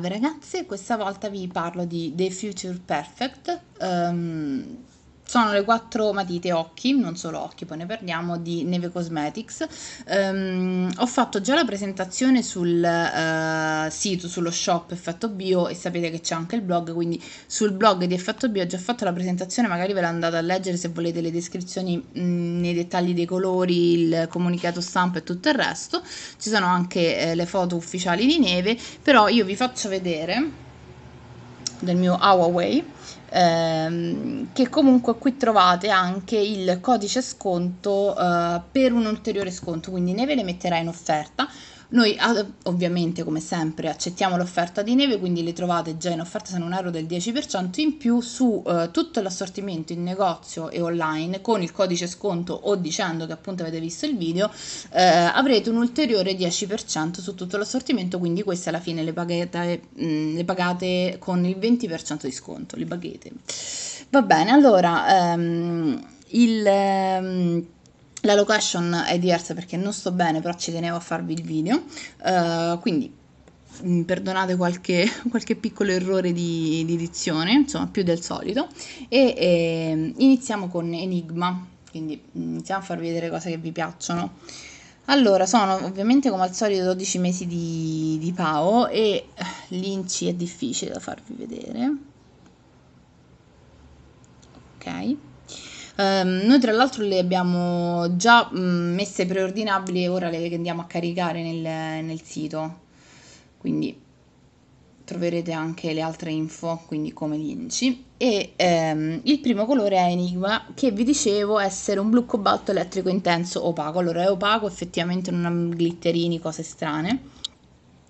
Ragazzi, questa volta vi parlo di The Future Perfect, um, sono le quattro matite occhi, non solo occhi, poi ne parliamo, di Neve Cosmetics. Um, ho fatto già la presentazione sul uh, sito, sullo shop Effetto Bio e sapete che c'è anche il blog, quindi sul blog di Effetto Bio ho già fatto la presentazione, magari ve la andate a leggere se volete le descrizioni mh, mm, nei dettagli dei colori, il comunicato stampa e tutto il resto. Ci sono anche eh, le foto ufficiali di Neve, però io vi faccio vedere del mio Huawei, ehm, che comunque qui trovate anche il codice sconto eh, per un ulteriore sconto, quindi Neve le metterà in offerta noi ah, ovviamente come sempre accettiamo l'offerta di neve, quindi le trovate già in offerta se non erro del 10% in più su eh, tutto l'assortimento in negozio e online con il codice sconto o dicendo che appunto avete visto il video eh, avrete un ulteriore 10% su tutto l'assortimento, quindi queste alla fine le pagate, mh, mm, le pagate con il 20% di sconto, le paghete. Va bene, allora ehm, il... Ehm, la location è diversa perché non sto bene, però ci tenevo a farvi il video, uh, quindi mm, perdonate qualche, qualche, piccolo errore di, di dizione, insomma più del solito, e, e ehm, iniziamo con Enigma, quindi mm, iniziamo a farvi vedere cose che vi piacciono. Allora, sono ovviamente come al solito 12 mesi di, di PAO e eh, l'inci è difficile da farvi vedere. Ok. Um, noi tra l'altro le abbiamo già mh, mm, messe preordinabili e ora le andiamo a caricare nel, nel sito, quindi troverete anche le altre info, quindi come l'inci. E ehm, il primo colore è Enigma, che vi dicevo essere un blu cobalto elettrico intenso opaco. Allora è opaco, effettivamente non ha glitterini, cose strane.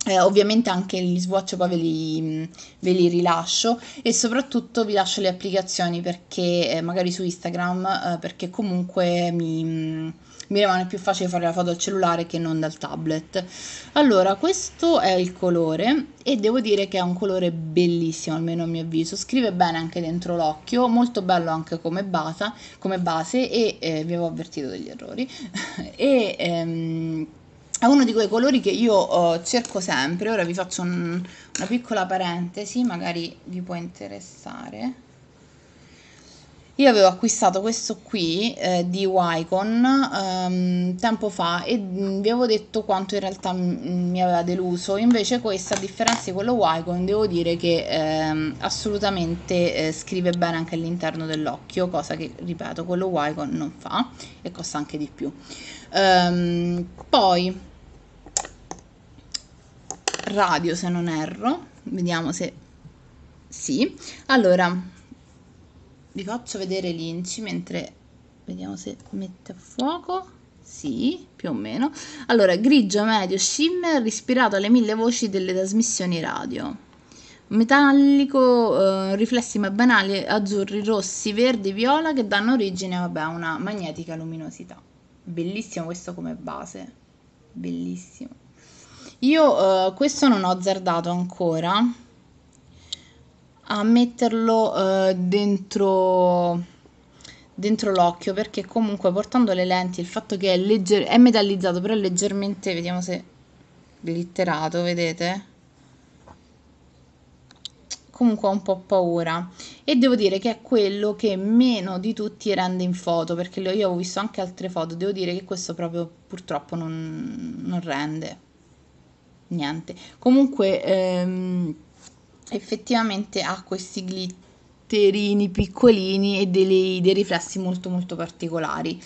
Eh, ovviamente anche gli swatch poi ve li, ve li, rilascio e soprattutto vi lascio le applicazioni perché eh, magari su Instagram eh, perché comunque mi, mi, rimane più facile fare la foto al cellulare che non dal tablet allora questo è il colore e devo dire che è un colore bellissimo almeno a mio avviso scrive bene anche dentro l'occhio molto bello anche come, base, come base e eh, vi avevo avvertito degli errori e ehm, è uno di quei colori che io eh, cerco sempre. Ora vi faccio un, una piccola parentesi, magari vi può interessare. Io avevo acquistato questo qui eh, di Wycon ehm, tempo fa e mm, vi avevo detto quanto in realtà mm, mi aveva deluso. Invece questa, a differenza di quello Wycon, devo dire che ehm, assolutamente eh, scrive bene anche all'interno dell'occhio, cosa che, ripeto, quello Wycon non fa e costa anche di più. Ehm, poi radio se non erro, vediamo se sì. Allora, vi faccio vedere l'inci mentre vediamo se mette a fuoco. Sì, più o meno. Allora, grigio medio shimmer ispirato alle mille voci delle trasmissioni radio. Metallico, eh, riflessi ma banali, azzurri, rossi, verdi, viola che danno origine vabbè, a una magnetica luminosità. Bellissimo questo come base. Bellissimo. Io eh, questo non ho azzardato ancora a metterlo eh, dentro dentro l'occhio perché comunque portando le lenti il fatto che è, legger- è metallizzato però è leggermente vediamo se glitterato vedete comunque ho un po' paura e devo dire che è quello che meno di tutti rende in foto perché io ho visto anche altre foto devo dire che questo proprio purtroppo non, non rende niente comunque ehm, effettivamente ha questi glitterini piccolini e dei, dei riflessi molto molto particolari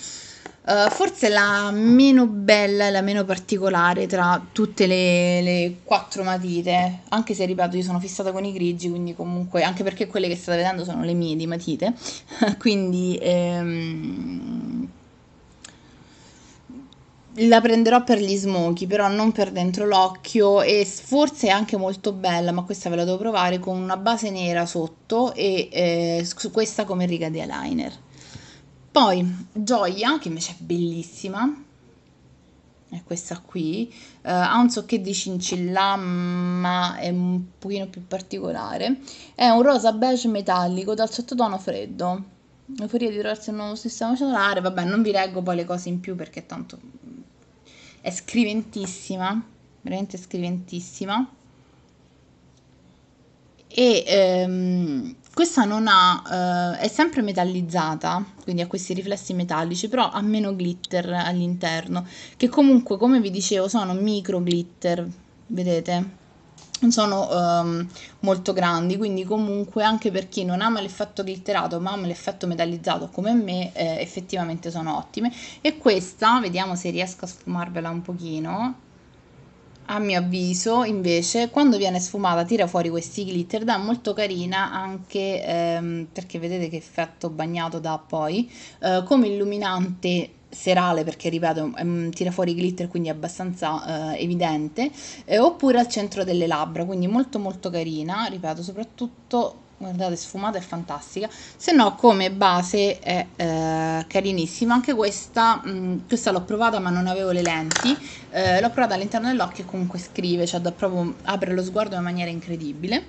Uh, forse la meno bella e la meno particolare tra tutte le, le, quattro matite, anche se ripeto io sono fissata con i grigi, quindi comunque, anche perché quelle che state vedendo sono le mie di matite, quindi ehm, la prenderò per gli smoky, però non per dentro l'occhio e forse è anche molto bella, ma questa ve la devo provare con una base nera sotto e eh, questa come riga di eyeliner. Poi Gioia, che invece è bellissima, è questa qui, uh, ha un socchetto di cincilla ma è un pochino più particolare, è un rosa beige metallico dal sottotono freddo. Euforia di trovarsi un nuovo sistema cellulare, vabbè non vi leggo poi le cose in più perché tanto è scriventissima, veramente scriventissima. E ehm, questa non ha, eh, è sempre metallizzata, quindi ha questi riflessi metallici, però ha meno glitter all'interno, che comunque, come vi dicevo, sono micro glitter, vedete? sono um, molto grandi quindi comunque anche per chi non ama l'effetto glitterato ma ama l'effetto metallizzato come me eh, effettivamente sono ottime e questa vediamo se riesco a sfumarvela un pochino a mio avviso invece quando viene sfumata tira fuori questi glitter da molto carina anche ehm, perché vedete che effetto bagnato dà poi eh, come illuminante serale perché ripeto tira fuori glitter quindi è abbastanza eh, evidente eh, oppure al centro delle labbra quindi molto molto carina ripeto soprattutto guardate sfumata è fantastica se no come base è eh, carinissima anche questa mh, mm, questa l'ho provata ma non avevo le lenti eh, l'ho provata all'interno dell'occhio e comunque scrive cioè proprio, apre lo sguardo in maniera incredibile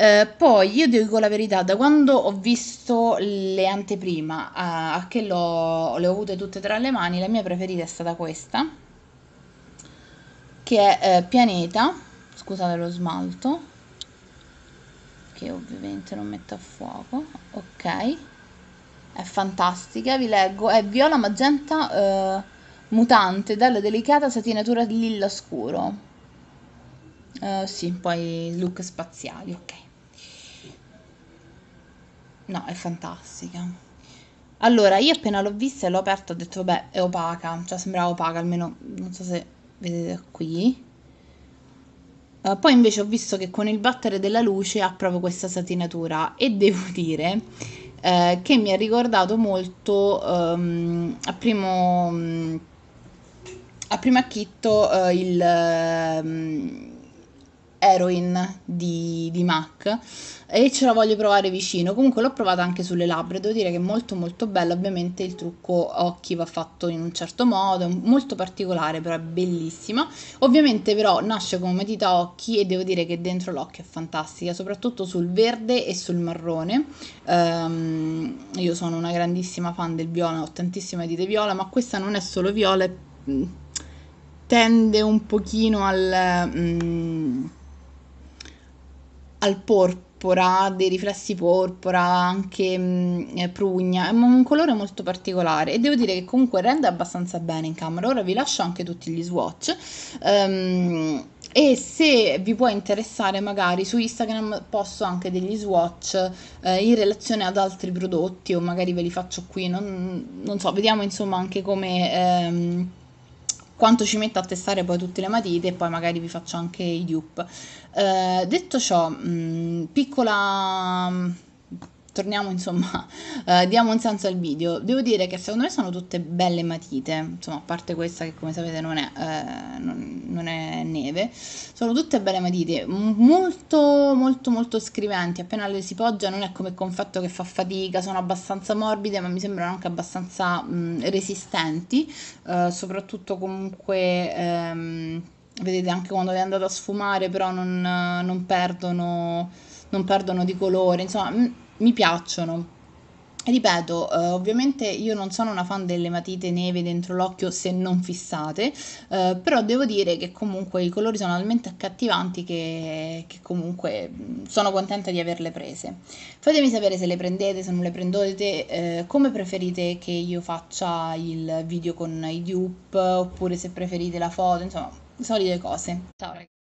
eh, poi io dico la verità, da quando ho visto le anteprima a, a che le ho avute tutte tra le mani, la mia preferita è stata questa, che è eh, Pianeta, scusate lo smalto, che ovviamente non metto a fuoco, ok, è fantastica, vi leggo, è viola magenta... Eh, mutante dalla delicata satinatura lilla scuro. Uh, sì, poi look spaziali, ok. No, è fantastica. Allora, io appena l'ho vista e l'ho aperta ho detto, vabbè, è opaca, cioè sembrava opaca, almeno non so se vedete qui. Uh, poi invece ho visto che con il battere della luce ha proprio questa satinatura e devo dire eh, che mi ha ricordato molto um, a primo... Um, a primo acchitto eh, il, eh, Heroin di, di MAC e ce la voglio provare vicino. Comunque l'ho provata anche sulle labbra, devo dire che è molto molto bella. Ovviamente il trucco occhi va fatto in un certo modo, è molto particolare, però è bellissima. Ovviamente però nasce come matita occhi e devo dire che dentro l'occhio è fantastica, soprattutto sul verde e sul marrone. Um, io sono una grandissima fan del viola, ho tantissime matite viola, ma questa non è solo viola, mm, tende un pochino al... Um, al porpora, dei riflessi porpora, anche mh, mm, eh, prugna, è un colore molto particolare e devo dire che comunque rende abbastanza bene in camera. Ora vi lascio anche tutti gli swatch. Um, e se vi può interessare magari su Instagram posto anche degli swatch eh, in relazione ad altri prodotti o magari ve li faccio qui, non, non so, vediamo insomma anche come... Ehm, quanto ci metto a testare poi tutte le matite e poi magari vi faccio anche i dupe. Eh, detto ciò, mh, mm, piccola torniamo insomma, eh, diamo un senso al video. Devo dire che secondo me sono tutte belle matite, insomma a parte questa che come sapete non è, eh, non, non è neve, sono tutte belle matite, molto molto molto scriventi, appena le si poggia non è come confetto che fa fatica, sono abbastanza morbide ma mi sembrano anche abbastanza mh, mm, resistenti, eh, soprattutto comunque... Ehm, vedete anche quando le è andato a sfumare però non, non, perdono, non perdono di colore insomma mi piacciono. Ripeto, eh, ovviamente io non sono una fan delle matite neve dentro l'occhio se non fissate, eh, però devo dire che comunque i colori sono talmente accattivanti che, che, comunque mm, sono contenta di averle prese. Fatemi sapere se le prendete, se non le prendete, eh, come preferite che io faccia il video con i dupe, oppure se preferite la foto, insomma, solite cose. Ciao ragazzi!